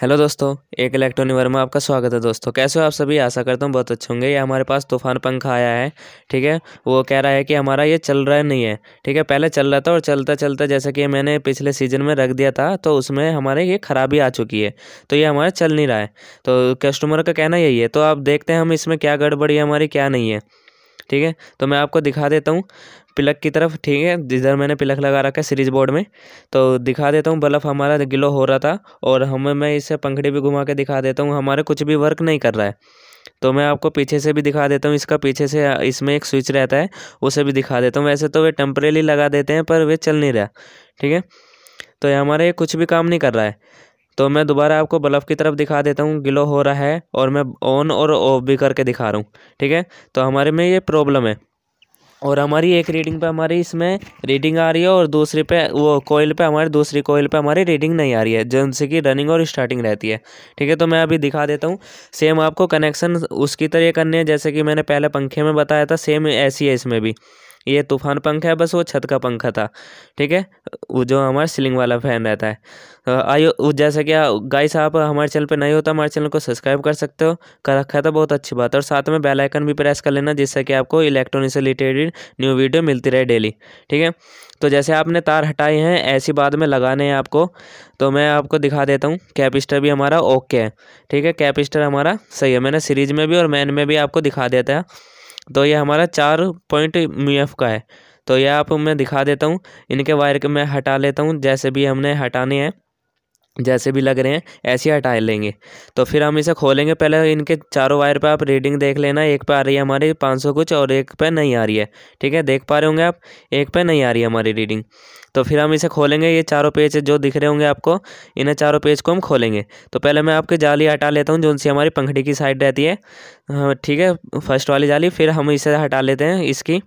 hello दोस्तों एक electronic Verma आपका स्वागत है दोस्तों कैसे हो आप सभी आशा करता हूँ बहुत अच्छे होंगे ये हमारे पास तूफान पंखा आया है ठीक है वो कह रहा है कि हमारा ये चल रहा है नहीं है ठीक है पहले चल रहा था और चलता चलता जैसा कि मैंने पिछले सीजन में रख दिया था तो उसमें हमारे ये ख़राबी आ चुकी है तो ये हमारा चल नहीं रहा है तो कस्टमर का कहना यही है तो आप देखते हैं हम इसमें क्या गड़बड़ी है हमारी क्या नहीं है ठीक है तो मैं आपको दिखा देता हूँ पिलक की तरफ ठीक है जिधर मैंने पिलक लगा रखा है सीरीज बोर्ड में तो दिखा देता हूँ बल्ब हमारा गिलो हो रहा था और हमें मैं इसे पंखड़ी भी घुमा के दिखा देता हूँ हमारे कुछ भी वर्क नहीं कर रहा है तो मैं आपको पीछे से भी दिखा देता हूँ इसका पीछे से इसमें एक स्विच रहता है उसे भी दिखा देता हूँ वैसे तो वे टेम्परेली लगा देते हैं पर वे चल नहीं रहा ठीक है तो ये हमारा ये कुछ भी काम नहीं कर रहा है तो मैं दोबारा आपको बल्ब की तरफ दिखा देता हूँ ग्लो हो रहा है और मैं ऑन और ऑफ भी करके दिखा रहा हूँ ठीक है तो हमारे में ये प्रॉब्लम है और हमारी एक रीडिंग पे हमारी इसमें रीडिंग आ रही है और दूसरी पे वो कोयल पे हमारी दूसरी कोयल पे हमारी रीडिंग नहीं आ रही है जिनसे कि रनिंग और स्टार्टिंग रहती है ठीक है तो मैं अभी दिखा देता हूँ सेम आपको कनेक्शन उसकी तरह करने है जैसे कि मैंने पहले पंखे में बताया था सेम ऐसी है इसमें भी ये तूफान पंखा है बस वो छत का पंखा था ठीक है वो जो हमारा सीलिंग वाला फ़ैन रहता है आइयो जैसा कि गाइस आप हमारे चैनल पे नए हो तो हमारे चैनल को सब्सक्राइब कर सकते हो कर रखा था तो बहुत अच्छी बात है और साथ में बेल आइकन भी प्रेस कर लेना जिससे कि आपको इलेक्ट्रॉनिक से रिलेटेड न्यू वीडियो मिलती रहे डेली ठीक है तो जैसे आपने तार हटाए हैं ऐसी बाद में लगाने हैं आपको तो मैं आपको दिखा देता हूँ कैपिस्टर भी हमारा ओके है ठीक है कैपिस्टर हमारा सही है मैंने सीरीज में भी और मैन में भी आपको दिखा देता है तो यह हमारा चार पॉइंट मी एफ का है तो यह आप मैं दिखा देता हूँ इनके वायर के मैं हटा लेता हूँ जैसे भी हमने हटाने हैं जैसे भी लग रहे हैं ऐसे हटा लेंगे तो फिर हम इसे खोलेंगे पहले इनके चारों वायर पे आप रीडिंग देख लेना एक पे आ रही है हमारी पाँच सौ कुछ और एक पे नहीं आ रही है ठीक है देख पा रहे होंगे आप एक पे नहीं आ रही है हमारी रीडिंग तो फिर हम इसे खोलेंगे ये चारों पेज जो दिख रहे होंगे आपको इन्हें चारों पेज को हम खोलेंगे तो पहले मैं आपकी जाली हटा लेता हूँ जो उनसे हमारी पंखड़ी की साइड रहती है हाँ, ठीक है फर्स्ट वाली जाली फिर हम इसे हटा लेते हैं इसकी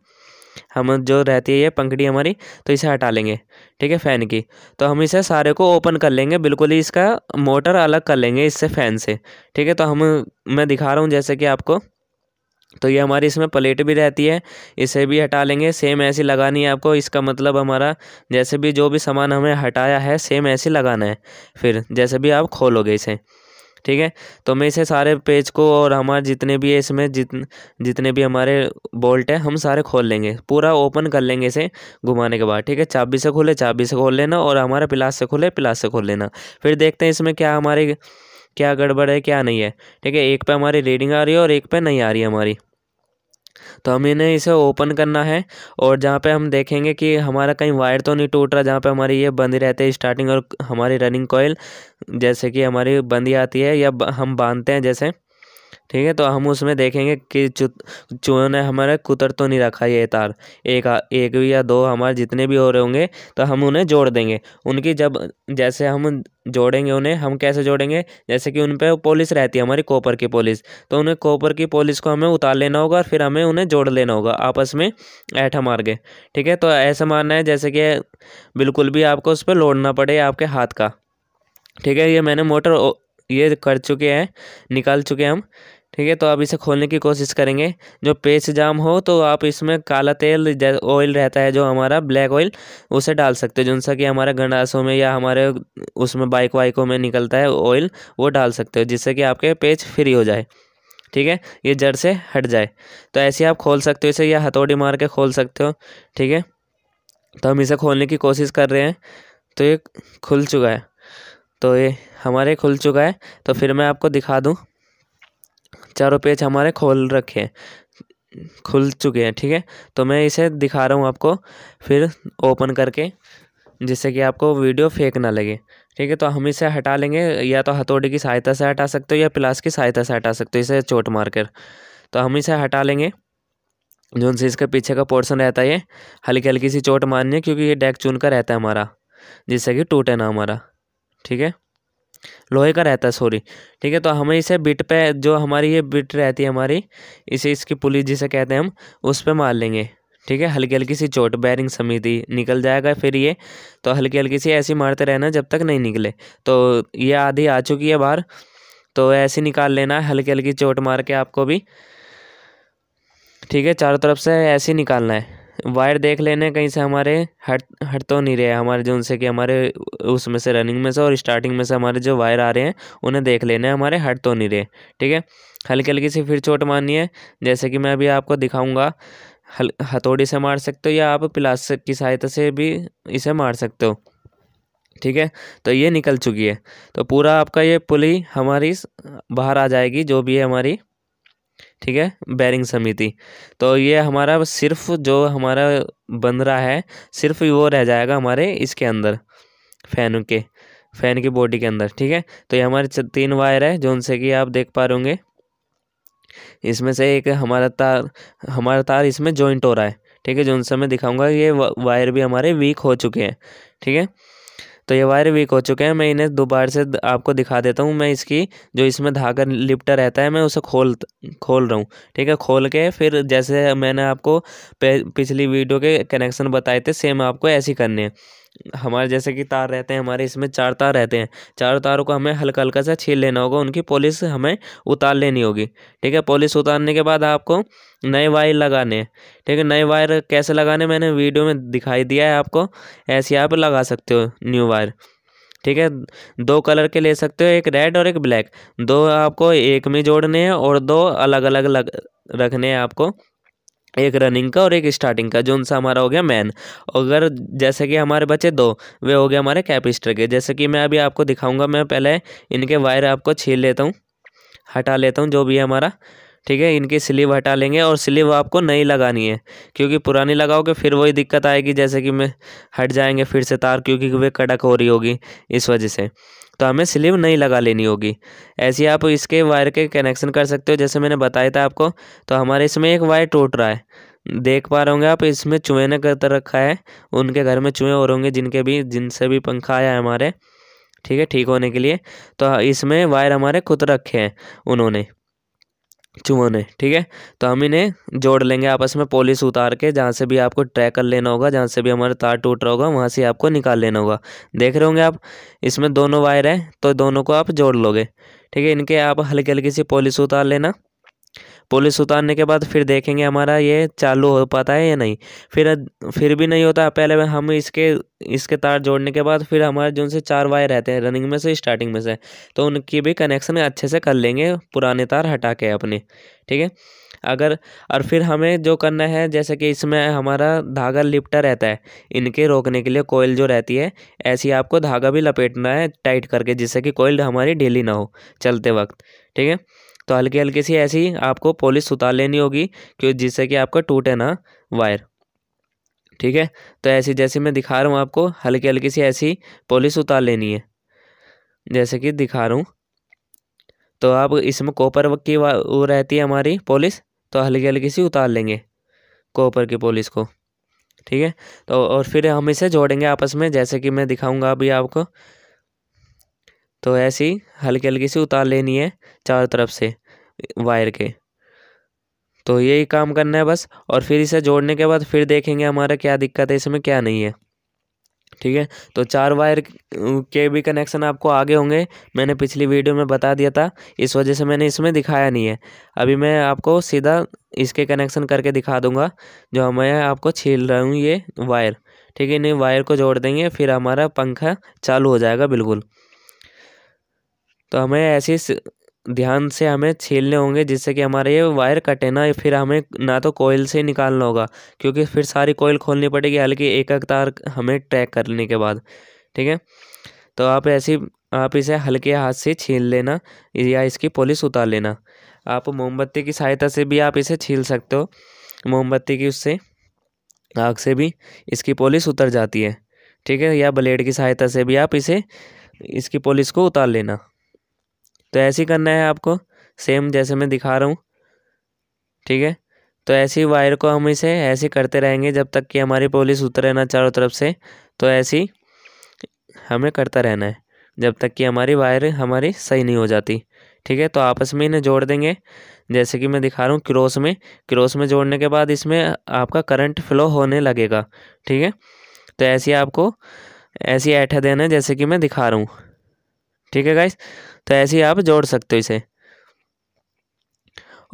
हम जो रहती है ये पंखड़ी हमारी तो इसे हटा लेंगे ठीक है फ़ैन की तो हम इसे सारे को ओपन कर लेंगे बिल्कुल ही इसका मोटर अलग कर लेंगे इससे फ़ैन से ठीक है तो हम मैं दिखा रहा हूँ जैसे कि आपको तो ये हमारी इसमें प्लेट भी रहती है इसे भी हटा लेंगे सेम ऐसी लगानी है आपको इसका मतलब हमारा जैसे भी जो भी सामान हमें हटाया है सेम ऐसी लगाना है फिर जैसे भी आप खोलोगे इसे ठीक है तो मैं इसे सारे पेज को और हमारे जितने भी है इसमें जित जितने भी हमारे बोल्ट है हम सारे खोल लेंगे पूरा ओपन कर लेंगे इसे घुमाने के बाद ठीक है चाबी से खोले चाबी से खोल लेना और हमारा प्लास से खोले प्लास से खोल लेना फिर देखते हैं इसमें क्या हमारे क्या गड़बड़ है क्या नहीं है ठीक है एक पे हमारी रीडिंग आ रही है और एक पे नहीं आ रही है हमारी तो हमें ना इसे ओपन करना है और जहाँ पे हम देखेंगे कि हमारा कहीं वायर तो नहीं टूट रहा जहाँ पे हमारी ये बंदी रहते हैं स्टार्टिंग और हमारी रनिंग कोयल जैसे कि हमारी बंदी आती है या हम बांधते हैं जैसे ठीक है तो हम उसमें देखेंगे कि चूहे ने हमारा कुतर तो नहीं रखा ये तार एक एक या दो हमारे जितने भी हो रहे होंगे तो हम उन्हें जोड़ देंगे उनकी जब जैसे हम जोड़ेंगे उन्हें हम कैसे जोड़ेंगे जैसे कि उन पर पोलिस रहती है हमारी कॉपर की पोलिस तो उन्हें कॉपर की पोलिस को हमें उतार लेना होगा और फिर हमें उन्हें जोड़ लेना होगा आपस में ऐठा मार के ठीक है तो ऐसा मारना है जैसे कि बिल्कुल भी आपको उस पर लौड़ना पड़े आपके हाथ का ठीक है ये मैंने मोटर ये कर चुके हैं निकाल चुके हैं हम ठीक है तो अब इसे खोलने की कोशिश करेंगे जो पेच जाम हो तो आप इसमें काला तेल ऑयल रहता है जो हमारा ब्लैक ऑयल उसे डाल सकते हो जिनसा कि हमारे गंडासों में या हमारे उसमें बाइक वाइकों में निकलता है ऑयल वो डाल सकते हो जिससे कि आपके पेच फ्री हो जाए ठीक है ये जड़ से हट जाए तो ऐसे आप खोल सकते हो इसे या हथौड़ी मार के खोल सकते हो ठीक है तो हम इसे खोलने की कोशिश कर रहे हैं तो ये खुल चुका है तो ये हमारे खुल चुका है तो फिर मैं आपको दिखा दूँ चारों पेज हमारे खोल रखे हैं खुल चुके हैं ठीक है तो मैं इसे दिखा रहा हूँ आपको फिर ओपन करके जिससे कि आपको वीडियो फेक ना लगे ठीक है तो हम इसे हटा लेंगे या तो हथौड़ी की सहायता से हटा सकते हो या प्लास की सहायता से हटा सकते हो इसे चोट मारकर तो हम इसे हटा लेंगे जो उनसे इसके पीछे का पोर्सन रहता है ये हल्की हल्की सी चोट मारनी है क्योंकि ये डैक चुन का रहता है हमारा जिससे कि टूटे ना हमारा ठीक है लोहे का रहता है सॉरी ठीक है तो हमें इसे बिट पे जो हमारी ये बिट रहती है हमारी इसे इसकी पुलिस जिसे कहते हैं हम उस पर मार लेंगे ठीक है हल्की हल्की सी चोट बैरिंग समिति निकल जाएगा फिर ये तो हल्की हल्की सी ऐसी मारते रहना जब तक नहीं निकले तो ये आधी आ चुकी है बाहर तो ऐसी निकाल लेना है हल्की हल्की चोट मार के आपको भी ठीक है चारों तरफ से ऐसे निकालना है वायर देख लेने कहीं से हमारे हट हट तो नहीं रहे हमारे जो उनसे कि हमारे उसमें से रनिंग में से और स्टार्टिंग में से हमारे जो वायर आ रहे हैं उन्हें देख लेने हमारे हट तो नहीं रहे ठीक है हल्की हल्की सी फिर चोट मारनी है जैसे कि मैं अभी आपको दिखाऊंगा हल हथौड़ी से मार सकते हो या आप प्लास की सहायता से भी इसे मार सकते हो ठीक है तो ये निकल चुकी है तो पूरा आपका ये पुली हमारी बाहर आ जाएगी जो भी है हमारी ठीक है बैरिंग समिति तो ये हमारा सिर्फ जो हमारा बन रहा है सिर्फ वो रह जाएगा हमारे इसके अंदर फैन के फैन की बॉडी के अंदर ठीक है तो ये हमारे तीन वायर है जो उनसे कि आप देख पा रहे इसमें से एक हमारा तार हमारा तार इसमें जॉइंट हो रहा है ठीक है जो उनसे मैं दिखाऊंगा ये वायर भी हमारे वीक हो चुके हैं ठीक है तो ये वायर वीक हो चुके हैं मैं इन्हें दोबारा से आपको दिखा देता हूँ मैं इसकी जो इसमें धागा लिपटा रहता है मैं उसे खोल खोल रहा हूँ ठीक है खोल के फिर जैसे मैंने आपको पिछली वीडियो के कनेक्शन बताए थे सेम आपको ऐसे ही करने हैं हमारे जैसे कि तार रहते हैं हमारे इसमें चार तार रहते हैं चारों तारों को हमें हल्का हल्का सा छील लेना होगा उनकी पॉलिश हमें उतार लेनी होगी ठीक है पॉलिश उतारने के बाद आपको नए वायर लगाने हैं ठीक है नए वायर कैसे लगाने मैंने वीडियो में दिखाई दिया है आपको ऐसे आप लगा सकते हो न्यू वायर ठीक है दो कलर के ले सकते हो एक रेड और एक ब्लैक दो आपको एक में जोड़ने हैं और दो अलग अलग लग रखने हैं आपको एक रनिंग का और एक स्टार्टिंग का जो उनसे हमारा हो गया मैन अगर जैसे कि हमारे बचे दो वे हो गए हमारे कैपिस्टर के जैसे कि मैं अभी आपको दिखाऊंगा मैं पहले इनके वायर आपको छील लेता हूँ हटा लेता हूँ जो भी है हमारा ठीक है इनकी स्लीव हटा लेंगे और स्लीव आपको नहीं लगानी है क्योंकि पुरानी लगाओगे फिर वही दिक्कत आएगी जैसे कि मैं हट जाएंगे फिर से तार क्योंकि वे कड़क हो रही होगी इस वजह से तो हमें स्लीव नहीं लगा लेनी होगी ऐसे आप इसके वायर के कनेक्शन कर सकते हो जैसे मैंने बताया था आपको तो हमारे इसमें एक वायर टूट रहा है देख पा रहे होंगे आप इसमें चूहे ने कर रखा है उनके घर में चूहे और होंगे जिनके भी जिनसे भी पंखा आया है हमारे ठीक है ठीक होने के लिए तो इसमें वायर हमारे खुद रखे हैं उन्होंने चुवन है ठीक है तो हम इन्हें जोड़ लेंगे आपस में पॉलिश उतार के जहाँ से भी आपको ट्रैक कर लेना होगा जहाँ से भी हमारा तार टूट रहा होगा वहाँ से आपको निकाल लेना होगा देख रहे होंगे आप इसमें दोनों वायर हैं तो दोनों को आप जोड़ लोगे ठीक है इनके आप हल्की हल्की सी पॉलिश उतार लेना पुलिस उतारने के बाद फिर देखेंगे हमारा ये चालू हो पाता है या नहीं फिर फिर भी नहीं होता पहले हम इसके इसके तार जोड़ने के बाद फिर हमारे जो उनसे चार वायर रहते हैं रनिंग में से स्टार्टिंग में से तो उनकी भी कनेक्शन अच्छे से कर लेंगे पुराने तार हटा के अपने ठीक है अगर और फिर हमें जो करना है जैसे कि इसमें हमारा धागा लिपटा रहता है इनके रोकने के लिए कोयल जो रहती है ऐसी आपको धागा भी लपेटना है टाइट करके जिससे कि कोयल हमारी ढीली ना हो चलते वक्त ठीक है तो हल्की हल्की सी ऐसी आपको पॉलिश उतार लेनी होगी कि जिससे कि आपका टूटे ना वायर ठीक है तो ऐसी जैसे मैं दिखा रहा हूँ आपको हल्की हल्की सी ऐसी पॉलिश उतार लेनी है जैसे कि दिखा रहा हूँ तो आप इसमें कॉपर की वो रहती है हमारी पॉलिश तो हल्की हल्की सी उतार लेंगे कॉपर की पॉलिश को ठीक है तो और फिर हम इसे जोड़ेंगे आपस में जैसे कि मैं दिखाऊंगा अभी आपको तो ऐसी हल्की हल्की सी उतार लेनी है चारों तरफ से वायर के तो यही काम करना है बस और फिर इसे जोड़ने के बाद फिर देखेंगे हमारा क्या दिक्कत है इसमें क्या नहीं है ठीक है तो चार वायर के भी कनेक्शन आपको आगे होंगे मैंने पिछली वीडियो में बता दिया था इस वजह से मैंने इसमें दिखाया नहीं है अभी मैं आपको सीधा इसके कनेक्शन करके दिखा दूंगा जो मैं आपको छील रहा हूँ ये वायर ठीक है नहीं वायर को जोड़ देंगे फिर हमारा पंखा चालू हो जाएगा बिल्कुल तो हमें ऐसे ध्यान से हमें छीलने होंगे जिससे कि हमारे ये वायर कटे ना फिर हमें ना तो कोयल से निकालना होगा क्योंकि फिर सारी कोयल खोलनी पड़ेगी हल्की एक एक तार हमें ट्रैक करने के बाद ठीक है तो आप ऐसी आप इसे हल्के हाथ से छील लेना या इसकी पॉलिश उतार लेना आप मोमबत्ती की सहायता से भी आप इसे छील सकते हो मोमबत्ती की उससे आग से भी इसकी पॉलिश उतर जाती है ठीक है या ब्लेड की सहायता से भी आप इसे इसकी पॉलिश को उतार लेना तो ऐसे ही करना है आपको सेम जैसे मैं दिखा रहा हूँ ठीक है तो ऐसी वायर को हम इसे ऐसे करते रहेंगे जब तक कि हमारी पॉलिस उतरे ना चारों तरफ से तो ऐसी हमें करता रहना है जब तक कि हमारी वायर हमारी सही नहीं हो जाती ठीक है तो आपस में इन्हें जोड़ देंगे जैसे कि मैं दिखा रहा हूँ क्रॉस में क्रॉस में जोड़ने के बाद इसमें आपका करंट फ्लो होने लगेगा ठीक है तो ऐसे आपको ऐसी ऐठा देना है जैसे कि मैं दिखा रहा हूँ ठीक है गाइस तो ऐसे ही आप जोड़ सकते हो इसे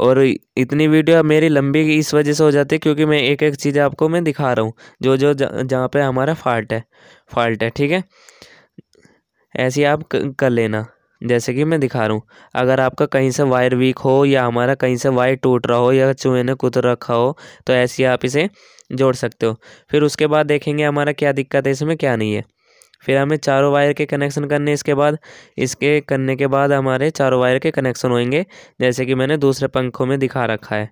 और इतनी वीडियो मेरी लंबी इस वजह से हो जाती है क्योंकि मैं एक एक चीज़ आपको मैं दिखा रहा हूँ जो जो जहाँ पे हमारा फॉल्ट है फॉल्ट है ठीक है ऐसे ही आप कर लेना जैसे कि मैं दिखा रहा हूँ अगर आपका कहीं से वायर वीक हो या हमारा कहीं से वायर टूट रहा हो या चूहे ने कुतर रखा हो तो ऐसे आप इसे जोड़ सकते हो फिर उसके बाद देखेंगे हमारा क्या दिक्कत है इसमें क्या नहीं है फिर हमें चारों वायर के कनेक्शन करने इसके बाद इसके करने के बाद हमारे चारों वायर के कनेक्शन होंगे जैसे कि मैंने दूसरे पंखों में दिखा रखा है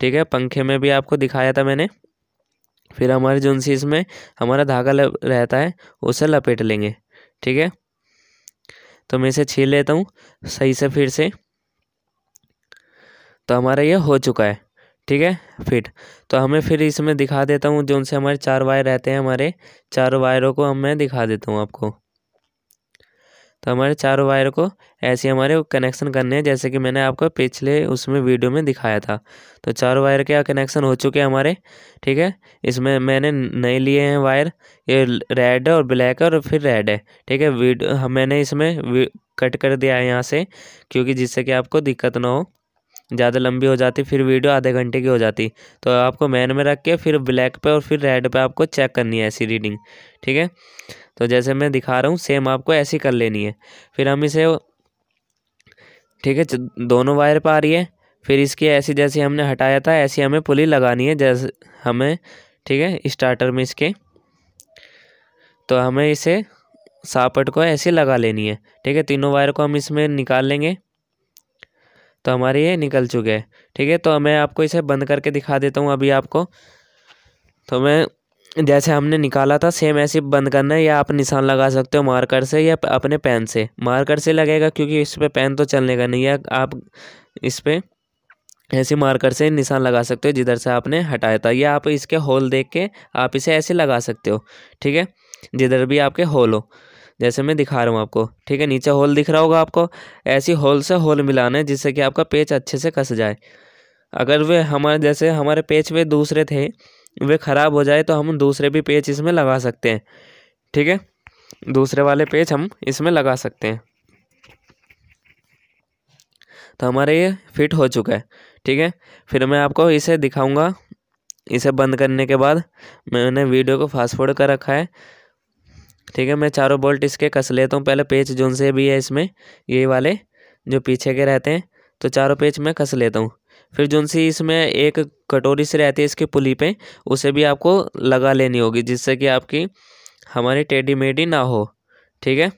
ठीक है पंखे में भी आपको दिखाया था मैंने फिर हमारे जो सी इसमें हमारा धागा रहता है उसे लपेट लेंगे ठीक है तो मैं इसे छीन लेता हूँ सही से फिर से तो हमारा ये हो चुका है ठीक है फिट तो हमें फिर इसमें दिखा देता हूँ जो उनसे हमारे चार वायर रहते हैं हमारे चार वायरों को हम मैं दिखा देता हूँ आपको तो हमारे चारों वायर को ऐसे हमारे कनेक्शन करने हैं जैसे कि मैंने आपको पिछले उसमें वीडियो में दिखाया था तो चारों वायर के कनेक्शन हो चुके हैं हमारे ठीक है इसमें मैंने नए लिए हैं वायर ये रेड है और ब्लैक है और फिर रेड है ठीक है मैंने इसमें कट कर दिया है यहाँ से क्योंकि जिससे कि आपको दिक्कत ना हो ज़्यादा लंबी हो जाती फिर वीडियो आधे घंटे की हो जाती तो आपको मैन में रख के फिर ब्लैक पे और फिर रेड पे आपको चेक करनी है ऐसी रीडिंग ठीक है तो जैसे मैं दिखा रहा हूँ सेम आपको ऐसी कर लेनी है फिर हम इसे ठीक है दोनों वायर पर आ रही है फिर इसकी ऐसी जैसी हमने हटाया था ऐसी हमें पुली लगानी है जैसे हमें ठीक है स्टार्टर में इसके तो हमें इसे सापट को ऐसे लगा लेनी है ठीक है तीनों वायर को हम इसमें निकाल लेंगे तो हमारे ये निकल चुके हैं ठीक है तो मैं आपको इसे बंद करके दिखा देता हूँ अभी आपको तो मैं जैसे हमने निकाला था सेम ऐसे बंद करना है या आप निशान लगा सकते हो मार्कर से या अपने पेन से मार्कर से लगेगा क्योंकि इस पर पेन तो चलने का नहीं है आप इस पर ऐसे मार्कर से निशान लगा सकते हो जिधर से आपने हटाया था या आप इसके होल देख के आप इसे ऐसे लगा सकते हो ठीक है जिधर भी आपके होल हो जैसे मैं दिखा रहा हूँ आपको ठीक है नीचे होल दिख रहा होगा आपको ऐसी होल से होल मिलाना है जिससे कि आपका पेच अच्छे से कस जाए अगर वे हमारे जैसे हमारे पेच वे दूसरे थे वे ख़राब हो जाए तो हम दूसरे भी पेच इसमें लगा सकते हैं ठीक है दूसरे वाले पेच हम इसमें लगा सकते हैं तो हमारे ये फिट हो चुका है ठीक है फिर मैं आपको इसे दिखाऊंगा इसे बंद करने के बाद मैंने वीडियो को फास्ट फॉरवर्ड कर रखा है ठीक है मैं चारों बोल्ट इसके कस लेता हूँ पहले पेच जोन से भी है इसमें ये वाले जो पीछे के रहते हैं तो चारों पेच मैं कस लेता हूँ फिर जोन सी इसमें एक कटोरी से रहती है इसकी पुली पे उसे भी आपको लगा लेनी होगी जिससे कि आपकी हमारी टेडी मेडी ना हो ठीक है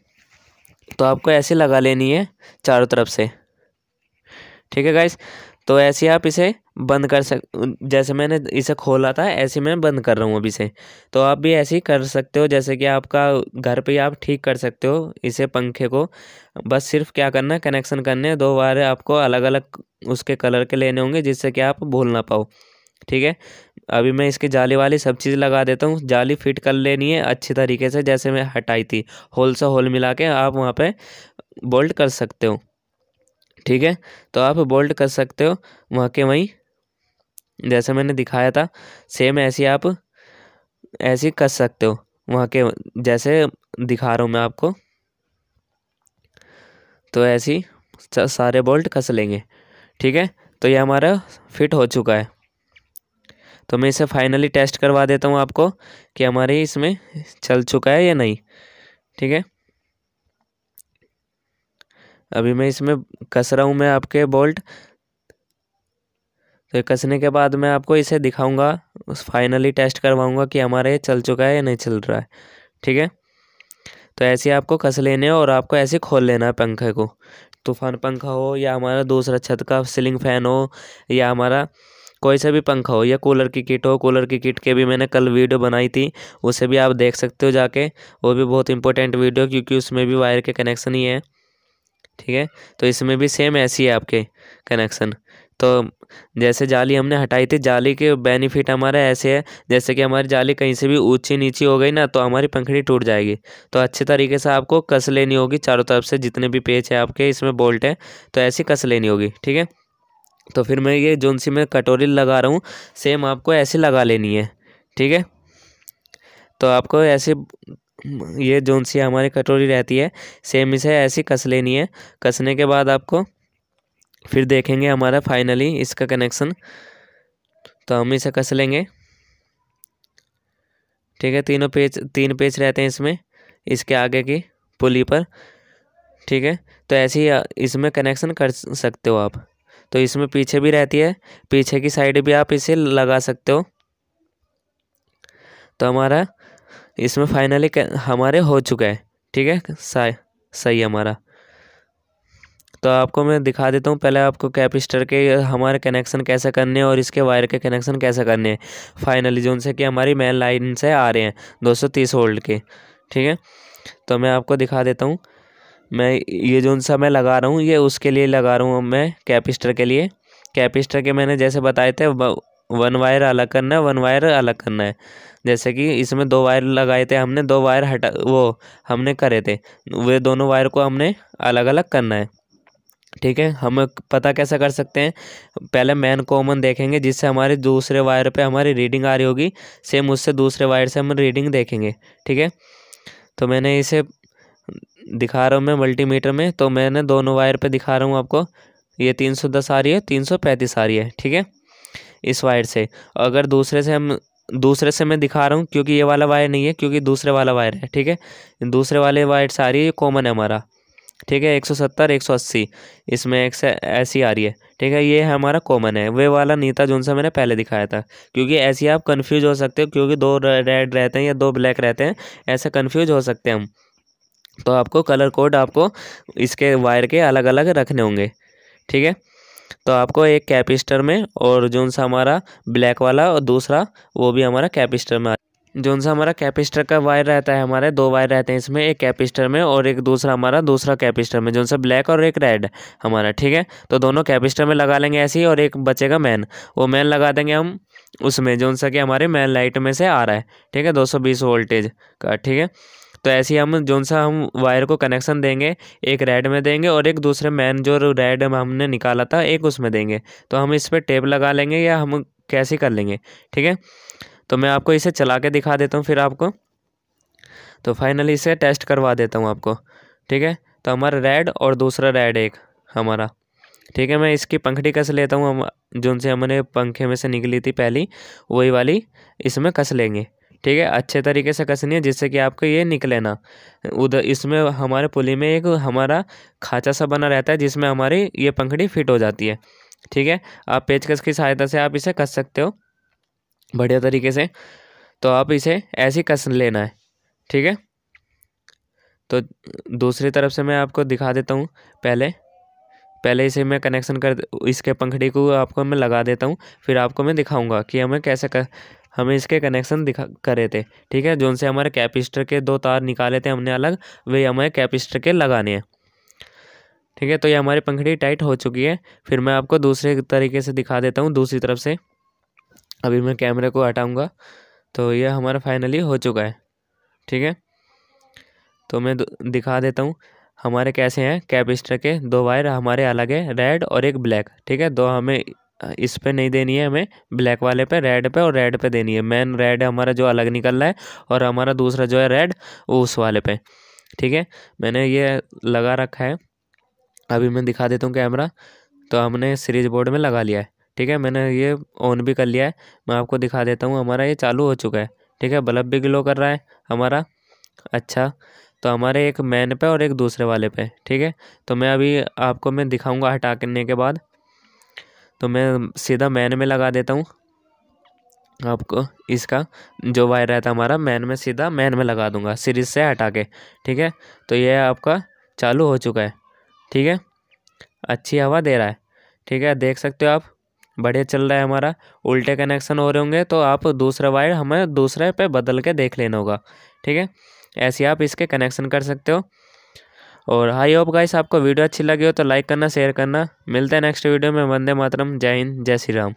तो आपको ऐसे लगा लेनी है चारों तरफ से ठीक है गाइस तो ऐसे आप इसे बंद कर सक जैसे मैंने इसे खोला था ऐसे मैं बंद कर रहा हूँ अभी से तो आप भी ऐसे ही कर सकते हो जैसे कि आपका घर पे आप ठीक कर सकते हो इसे पंखे को बस सिर्फ क्या करना है कनेक्शन करने दो बार आपको अलग अलग उसके कलर के लेने होंगे जिससे कि आप भूल ना पाओ ठीक है अभी मैं इसकी जाली वाली सब चीज़ लगा देता हूँ जाली फिट कर लेनी है अच्छी तरीके से जैसे मैं हटाई थी होल से होल मिला के आप वहाँ पर बोल्ट कर सकते हो ठीक है तो आप बोल्ट कर सकते हो वहाँ के वहीं जैसे मैंने दिखाया था सेम ऐसी आप ऐसी कस सकते हो वहाँ के जैसे दिखा रहा हूँ मैं आपको तो ऐसी सारे बोल्ट कस लेंगे ठीक है तो ये हमारा फिट हो चुका है तो मैं इसे फाइनली टेस्ट करवा देता हूँ आपको कि हमारे इसमें चल चुका है या नहीं ठीक है अभी मैं इसमें कस रहा हूँ मैं आपके बोल्ट तो कसने के बाद मैं आपको इसे दिखाऊंगा उस फाइनली टेस्ट करवाऊंगा कि हमारा ये चल चुका है या नहीं चल रहा है ठीक है तो ऐसे आपको कस लेने और आपको ऐसे खोल लेना है पंखे को तूफान पंखा हो या हमारा दूसरा छत का सीलिंग फैन हो या हमारा कोई सा भी पंखा हो या कूलर की किट हो कूलर की किट के भी मैंने कल वीडियो बनाई थी उसे भी आप देख सकते हो जाके वो भी बहुत इंपॉर्टेंट वीडियो क्योंकि उसमें भी वायर के कनेक्शन ही है ठीक है तो इसमें भी सेम ऐसी है आपके कनेक्शन तो जैसे जाली हमने हटाई थी जाली के बेनिफिट हमारा ऐसे है जैसे कि हमारी जाली कहीं से भी ऊंची नीची हो गई ना तो हमारी पंखड़ी टूट जाएगी तो अच्छे तरीके से आपको कस लेनी होगी चारों तरफ से जितने भी पेच है आपके इसमें बोल्ट है तो ऐसी कस लेनी होगी ठीक है तो फिर मैं ये जोन सी मैं कटोरी लगा रहा हूँ सेम आपको ऐसी लगा लेनी है ठीक है तो आपको ऐसे ये जो सी हमारी कटोरी रहती है सेम इसे ऐसी कस लेनी है कसने के बाद आपको फिर देखेंगे हमारा फाइनली इसका कनेक्शन तो हम इसे कस लेंगे ठीक है तीनों पेज तीन पेज रहते हैं इसमें इसके आगे की पुली पर ठीक है तो ऐसे ही इसमें कनेक्शन कर सकते हो आप तो इसमें पीछे भी रहती है पीछे की साइड भी आप इसे लगा सकते हो तो हमारा इसमें फाइनली हमारे हो चुका है ठीक है सही हमारा तो आपको मैं दिखा देता हूँ पहले आपको कैपिस्टर के हमारे कनेक्शन कैसे करने हैं और इसके वायर के कनेक्शन कैसे करने हैं फाइनली जो उनसे कि हमारी मेन लाइन से आ रहे हैं 230 वोल्ट के ठीक है तो मैं आपको दिखा देता हूँ मैं ये जो सा मैं लगा रहा हूँ ये उसके लिए लगा रहा हूँ मैं कैपिस्टर के लिए कैपिस्टर के मैंने जैसे बताए थे वन वायर अलग करना है वन वायर अलग करना है जैसे कि इसमें दो वायर लगाए थे हमने दो वायर हटा वो हमने करे थे वे दोनों वायर को हमने अलग अलग करना है ठीक है हम पता कैसा कर सकते हैं पहले मैन कॉमन देखेंगे जिससे हमारे दूसरे वायर पे हमारी रीडिंग आ रही होगी सेम उससे दूसरे वायर से हम रीडिंग देखेंगे ठीक है तो मैंने इसे दिखा रहा हूँ मैं मल्टीमीटर में तो मैंने दोनों वायर पे दिखा रहा हूँ आपको ये तीन सौ दस आ रही है तीन सौ पैंतीस आ रही है ठीक है इस वायर से अगर दूसरे से हम दूसरे से मैं दिखा रहा हूँ क्योंकि ये वाला वायर नहीं है क्योंकि दूसरे वाला वायर है ठीक है दूसरे वाले वायर आ रही है कॉमन है हमारा ठीक है एक सौ सत्तर एक सौ अस्सी इसमें एक से ऐसी आ रही है ठीक है ये हमारा कॉमन है वे वाला नहीं था जिनसे मैंने पहले दिखाया था क्योंकि ऐसे आप कन्फ्यूज हो सकते हो क्योंकि दो रेड रहते हैं या दो ब्लैक रहते हैं ऐसे कन्फ्यूज हो सकते हैं हम तो आपको कलर कोड आपको इसके वायर के अलग अलग रखने होंगे ठीक है तो आपको एक कैपिस्टर में और जो सा हमारा ब्लैक वाला और दूसरा वो भी हमारा कैपिस्टर में जो सा हमारा कैपिस्टर का वायर रहता है हमारे दो वायर रहते हैं इसमें एक कैपिस्टर में और एक दूसरा हमारा दूसरा कैपिस्टर में जो सा ब्लैक और एक रेड हमारा ठीक है तो दोनों कैपिस्टर में लगा लेंगे ऐसे ही और एक बचेगा मैन वो मैन लगा देंगे हम उसमें जो सा कि हमारे मैन लाइट में से आ रहा है ठीक है दो वोल्टेज का ठीक है तो ऐसे हम जौन सा हम वायर को कनेक्शन देंगे एक रेड में देंगे और एक दूसरे मैन जो रेड में हमने निकाला था एक उसमें देंगे तो हम इस पर टेप लगा लेंगे या हम कैसे कर लेंगे ठीक है तो मैं आपको इसे चला के दिखा देता हूँ फिर आपको तो फाइनली इसे टेस्ट करवा देता हूँ आपको ठीक है तो हमारा रेड और दूसरा रेड एक हमारा ठीक है मैं इसकी पंखड़ी कस लेता हूँ हम जिनसे हमने पंखे में से निकली थी पहली वही वाली इसमें कस लेंगे ठीक है अच्छे तरीके से कसनी है जिससे कि आपको ये निकले ना उधर इसमें हमारे पुली में एक हमारा खाँचा सा बना रहता है जिसमें हमारी ये पंखड़ी फिट हो जाती है ठीक है आप पेचकस की सहायता से आप इसे कस सकते हो बढ़िया तरीके से तो आप इसे ऐसे कस लेना है ठीक है तो दूसरी तरफ से मैं आपको दिखा देता हूँ पहले पहले इसे मैं कनेक्शन कर इसके पंखड़ी को आपको मैं लगा देता हूँ फिर आपको मैं दिखाऊंगा कि हमें कैसे कर हमें इसके कनेक्शन दिखा करे थे ठीक है जो उनसे हमारे कैपिस्टर के दो तार निकाले थे हमने अलग वे हमारे कैपिस्टर के लगाने हैं ठीक है तो ये हमारी पंखड़ी टाइट हो चुकी है फिर मैं आपको दूसरे तरीके से दिखा देता हूँ दूसरी तरफ से अभी मैं कैमरे को हटाऊँगा तो ये हमारा फाइनली हो चुका है ठीक है तो मैं दिखा देता हूँ हमारे कैसे हैं कैपिस्टर के दो वायर हमारे अलग है रेड और एक ब्लैक ठीक है दो हमें इस पे नहीं देनी है हमें ब्लैक वाले पे रेड पे और रेड पे देनी है मेन रेड हमारा जो अलग निकल रहा है और हमारा दूसरा जो है रेड वो उस वाले पे ठीक है मैंने ये लगा रखा है अभी मैं दिखा देता हूँ कैमरा तो हमने सीरीज बोर्ड में लगा लिया है ठीक है मैंने ये ऑन भी कर लिया है मैं आपको दिखा देता हूँ हमारा ये चालू हो चुका है ठीक है बल्ब भी ग्लो कर रहा है हमारा अच्छा तो हमारे एक मैन पे और एक दूसरे वाले पे ठीक है तो मैं अभी आपको मैं दिखाऊंगा हटाने के बाद तो मैं सीधा मैन में लगा देता हूँ आपको इसका जो वायर रहता है हमारा मैन में सीधा मैन में लगा दूंगा सीरीज से हटा के ठीक है तो यह आपका चालू हो चुका है ठीक है अच्छी हवा दे रहा है ठीक है देख सकते हो आप बढ़िया चल रहा है हमारा उल्टे कनेक्शन हो रहे होंगे तो आप दूसरा वायर हमें दूसरे पे बदल के देख लेना होगा ठीक है ऐसे आप इसके कनेक्शन कर सकते हो और आई होप गाइस आपको वीडियो अच्छी लगी हो तो लाइक करना शेयर करना मिलते हैं नेक्स्ट वीडियो में वंदे मातरम जय हिंद जय श्री राम